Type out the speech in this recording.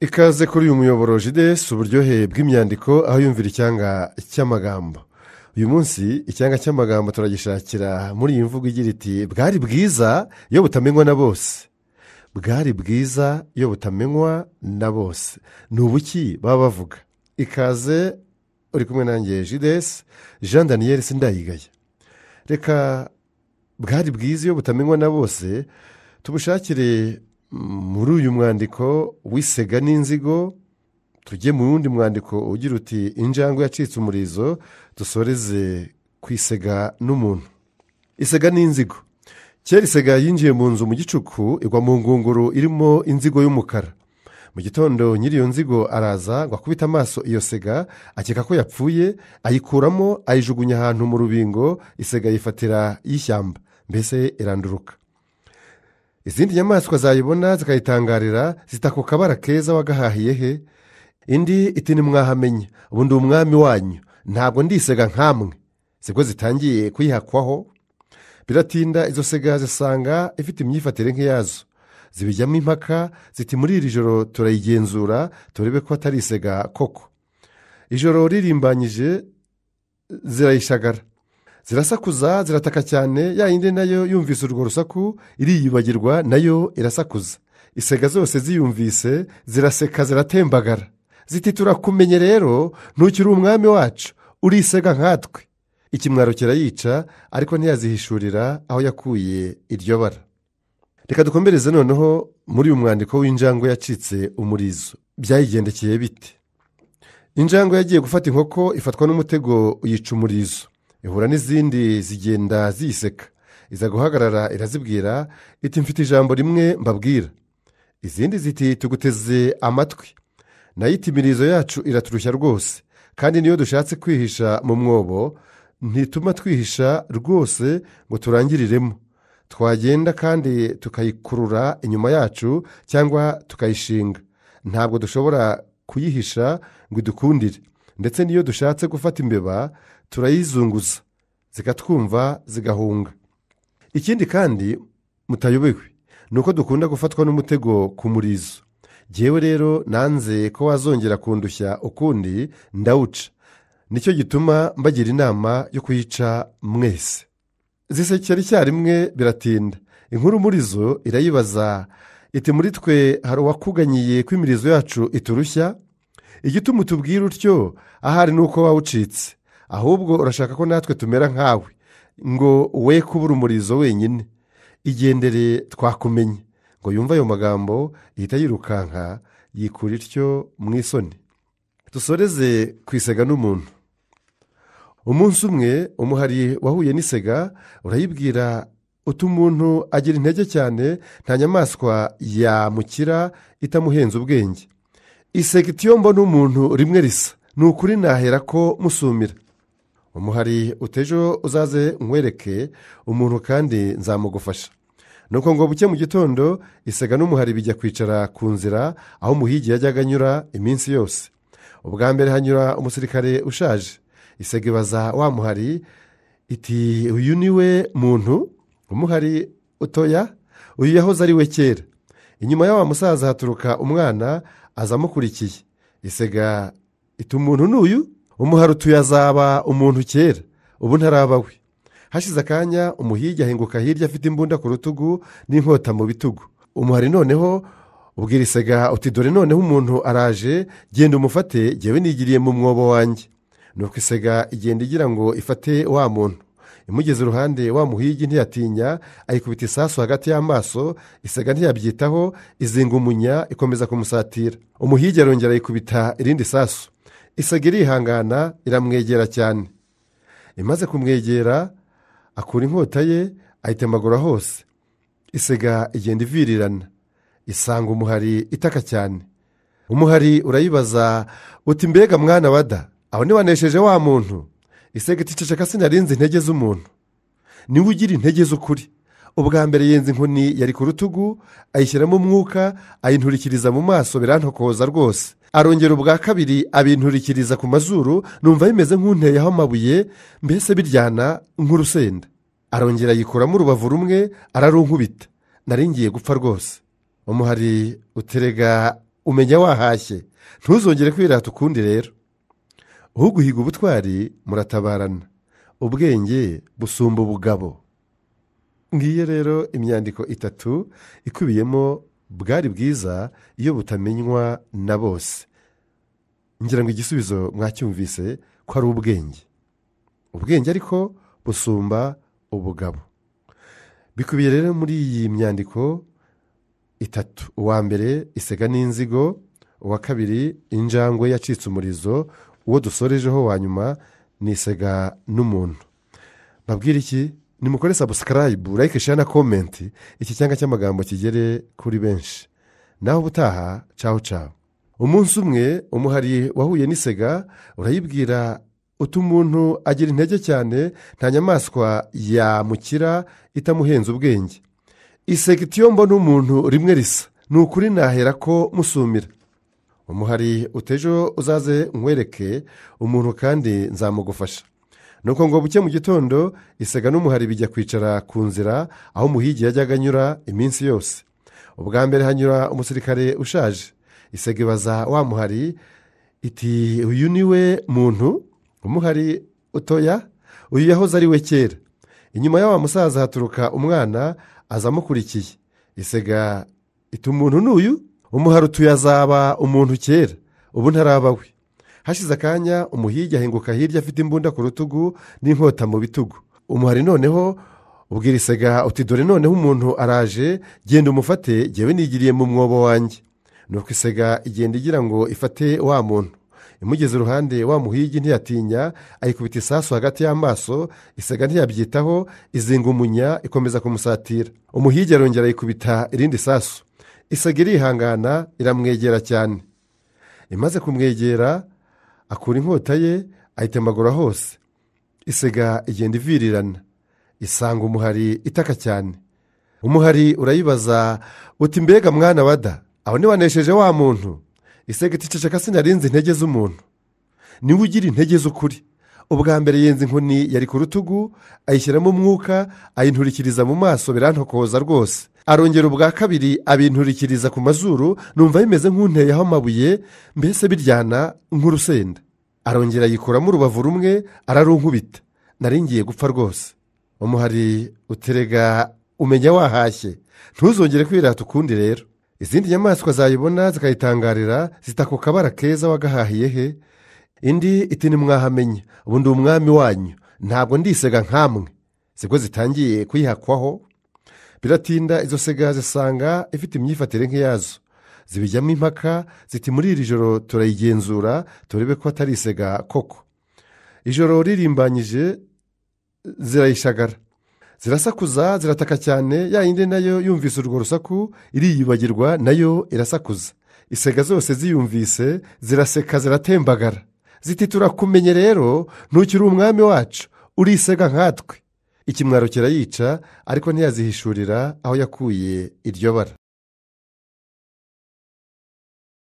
ikaze kuri uyu muyoboro jides uburyohe bw'imyandiko aho yumvira icyanga cy'amagambo uyu munsi icyanga cy'amagambo turagishakira muri iyi mvugo igira iti bwari bwiza iyo butamenywa na bose bwari bwiza iyo butamenywa na bose ni ubuki baba bavuga ikaze uri kumwe nanjye jidesi jean daniel sindayigaya reka bwari bwiza iyo butamenywa na bose tubushakire muri uyu mwandiko wisega n'inzigo tujye mu wundi mwandiko ugira uti injangwe yacitse umurizo dusoreze ku isega n'umuntu isega n'inzigo kera isega yinjiye mu nzu mu gicuku igwa mu ngunguru irimo inzigo y'umukara mu gitondo nyiri iyo nzigo araza ngo akubite amaso iyo sega akeka ko yapfuye ayikuramo ayijugunya ahantu mu rubingo isega yifatira y'ishyamba mbese iranduruka izindi nyamaswa zayibona zikayitangarira zita ku kabara keza wagahahiye he indi iti nimwahamenya ubu ndi umwami wanyu ntabwo ndisega nk'amwe siko zitangiye kuyihakwaho biratinda izo sega zisanga ifite imyifatire nk'iyazo zibijyamo impaka ziti muri iri joro turayigenzura turebe ko atari isega koko ijoro ririmbanyije zirayishagara zirasakuza zirataka cyane ya nayo yumvise urwo rusaku iriyibagirwa nayo irasakuza isega zose ziyumvise ziraseka ziratembagara ziti turakumenye rero ntukiri umwami wacu urisega nkatwe ikimwaro kirayica ariko ntiyazihishurira aho yakuye iryo bara reka dukomereze noneho muri uyu mwandiko w'injangwe yacitse umurizo byayigendekeye bite injangwe yagiye gufata inkoko ifatwa n'umutego uyica umurizo ihura n'izindi zigenda ziseka. iza guhagarara irazibwira iti mfite ijambo rimwe mbabwira izindi ziti tuguteze amatwi nayo itimirizo yacu iraturushya rwose kandi niyo dushatse kwihisha mu mwobo ntituma twihisha rwose ngo turangiriremo twagenda kandi tukayikurura inyuma yacu cyangwa tukayishinga ntabwo dushobora kuyihisha ngo idukundire ndetse n'iyo dushatse gufata imbeba turayizunguza zikatwumva zigahunga ikindi kandi mutayobewe ni uko dukunda gufatwa n'umutego ku murizo ngewe rero nanze ko wazongera kundushya ukundi ndawuca nicyo gituma mbagira inama yo kuyica mwese zisekera icyarimwe biratinda inkuru muri zo irayibaza iti muri twe hari uwakuganyiye ko imirizo yacu iturushya igituma utubwira utyo ahari ni uko wawucitse ahubwo urashaka ko natwe tumera nkawe ngo we kubura umurizo wenyine igendere twakumenye ngo yumve ayo magambo ihita yirukanka yikura ityo mu isoni dusoreze ku isega n'umuntu umunsi umwe umuhari wahuye n'isega urayibwira utu agira intege cyane nta nyamaswa yamukira itamuhenze ubwenge isega itiyombo n'umuntu rimwe risa ni ukuri nahera ko musumira umuhari utejo uzaze nkwereke umuntu kandi nzamugufasha nuko ngo buke mu gitondo isega n'umuhari bijya kwicara ku nzira aho umuhigi yajyaga anyura iminsi yose ubwa mbere hanyura umusirikare ushaje isega ibaza wa muhari iti uyu ni we muntu umuhari utoya uyu yahoze ari we kera inyuma y'awa musaza haturuka umwana aza amukurikiye isega iti umuntu ni uyu umuharutuye azaba umuntu kera ubu ntaraba we hashize akanya umuhigi ahinguka hirya afite imbunda ku rutugu n'inkota mu bitugu umuhari noneho ubwira isega uti dore noneho umuntu araje genda umufate ngewe nigiriye mu mwobo wanjye nuko isega igenda igira ngo ifate wa muntu imugeze iruhande wa muhigi ntiyatinya ayikubita isasu hagati y'amaso isega ntiyabyitaho izinga umunya ikomeza kumusatira umuhigi arongera ayikubita irindi sasu isega irihangana iramwegera cyane imaze kumwegera akura inkota ye ayitemagura hose isega igenda ivirirana isanga umuhari itaka cyane umuhari urayibaza uti mbega mwana wa da aho ntibanesheje wa muntu isega iti ceceka intege z'umuntu niwe ugira intege z'ukuri ubwa mbere yenze inkoni yari ku rutugu ayishyiramo umwuka ayinturikiriza mu maso birantokoza rwose arongera ubwa kabiri abinturikiriza ku mazuru numva bimeze nk'unteyeho amabuye mbese biryana nk'urusenda arongera yikuramo urubavu rumwe ararunkubita naringiye gupfa rwose umuhari uterega umenya wahashye ntuzongere kwirata ukundi rero uhuguhiga ubutwari muratabarana ubwenge busumba ubugabo ngiyo rero imyandiko itatu ikubiyemo bwari bwiza iyo butamenywa na bose ngira ngo igisubizo mwacyumvise ko ari ubwenge ubwenge ariko busumba ubugabo bikubiye rero muri iyi myandiko itatu uwa mbere isega n'inzigo uwa kabiri injangwe yacitse umurizo uwo dusorejeho wa nyuma ni isega n'umuntu babwire iki nimukore sabusikarayibu like share komenti iki cyanga cy'amagambo kigere kuri benshi naho ubutaha caho caho umunsi umwe umuhari wahuye n'isega urayibwira utu umuntu agira intege cyane nta nyamaswa yamukira itamuhenze ubwenge isegitiyo mbona n’umuntu rimwe risa ni ukuri nahera ko musumira umuhari utejo uzaze nkwereke umuntu kandi nzamugufasha nuko ngo buke mu gitondo isega n'umuhari bijya kwicara ku nzira aho umuhigi yajyaga anyura iminsi yose ubwa mbere hanyura umusirikare ushaje isega ibaza wa muhari iti uyu ni we muntu umuhari utoya uyu yahoze ari we kera inyuma y'awa musaza haturuka umwana aza amukurikiye isega iti umuntu n'uyu umuhari utuye azaba umuntu kera ubu ntarabawe hashize akanya umuhigi ahinguka hirya afite imbunda ku rutugu n'inkota mu bitugu umuhari noneho ubwirisega uti dore noneho umuntu araje genda umufate ngewe nigiriye mu mwobo wanjye nuko isega igenda igira ngo ifate wa muntu imugeze iruhande wa muhigi ntiyatinya ayikubita isasu hagati y'amaso isega ntiyabyitaho izinga umunya ikomeza kumusatira umuhigi arongera ayikubita irindi sasu isega irihangana iramwegera cyane imaze kumwegera akura inkota ye ayitemagura hose isega igenda ivirirana isanga umuhari itaka cyane umuhari urayibaza uti mbega mwana wa da aho ntiwanesheje wa muntu isega iti ceceka sinarinze intege z'umuntu niwe ugira intege z'ukuri ubwa mbere yenze inkoni yari ku rutugu ayishyiramo umwuka ayinturikiriza mu maso birantokoza rwose arongera ubwa kabiri abinturikiriza ku mazuru numva bimeze nk'unteyeho amabuye mbese biryana nk'urusenda arongera yikuramo urubavu rumwe ararunkubita nari ngiye gupfa rwose umuhari uterega umenya wahashye ntuzongere kwirata ukundi rero izindi nyamaswa zayibona zikayitangarira zita ku kabara keza wagahahiye he indi iti ntimwahamenye ubu umwami wanyu ntabwo ndisega nkamwe sigo zitangiye kuyihakwaho biratinda izo sega zisanga ifite imyifatire nk'iyazo zibijyamo impaka ziti muri iri joro turayigenzura turebe ko atari isega koko ijoro ririmbanyije zirayishagara zirasakuza zirataka cyane ya yindi nayo yumvise urwo rusaku iriyibagirwa nayo irasakuza isega zose ziyumvise ziraseka ziratembagara ziti turakumenye rero ntukiri umwami wacu urisega nkatwe ikimwaro kirayica ariko ntiyazihishurira aho yakuye iryo bara